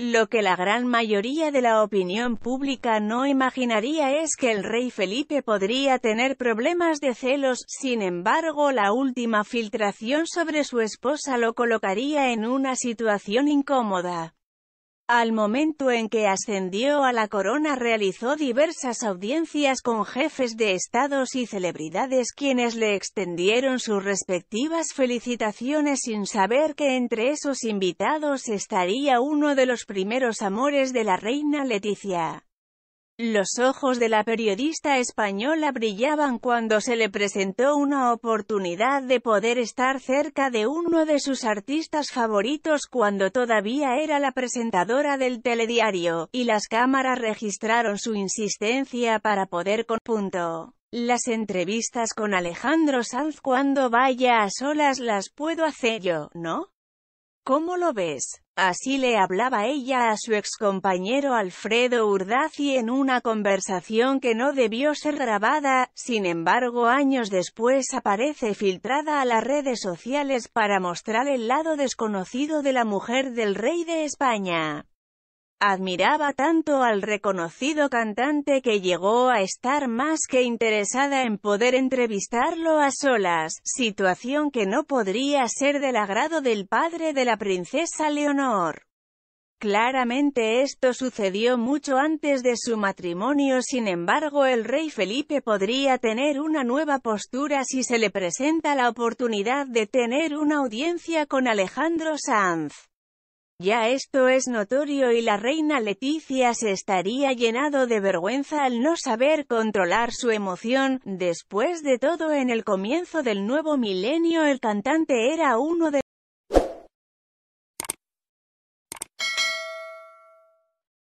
Lo que la gran mayoría de la opinión pública no imaginaría es que el rey Felipe podría tener problemas de celos, sin embargo la última filtración sobre su esposa lo colocaría en una situación incómoda. Al momento en que ascendió a la corona realizó diversas audiencias con jefes de estados y celebridades quienes le extendieron sus respectivas felicitaciones sin saber que entre esos invitados estaría uno de los primeros amores de la reina Leticia. Los ojos de la periodista española brillaban cuando se le presentó una oportunidad de poder estar cerca de uno de sus artistas favoritos cuando todavía era la presentadora del telediario, y las cámaras registraron su insistencia para poder con Las entrevistas con Alejandro Sanz cuando vaya a solas las puedo hacer yo, ¿no? ¿Cómo lo ves? Así le hablaba ella a su excompañero Alfredo Urdaci en una conversación que no debió ser grabada, sin embargo años después aparece filtrada a las redes sociales para mostrar el lado desconocido de la mujer del rey de España. Admiraba tanto al reconocido cantante que llegó a estar más que interesada en poder entrevistarlo a solas, situación que no podría ser del agrado del padre de la princesa Leonor. Claramente esto sucedió mucho antes de su matrimonio sin embargo el rey Felipe podría tener una nueva postura si se le presenta la oportunidad de tener una audiencia con Alejandro Sanz. Ya esto es notorio y la reina Leticia se estaría llenado de vergüenza al no saber controlar su emoción. Después de todo en el comienzo del nuevo milenio el cantante era uno de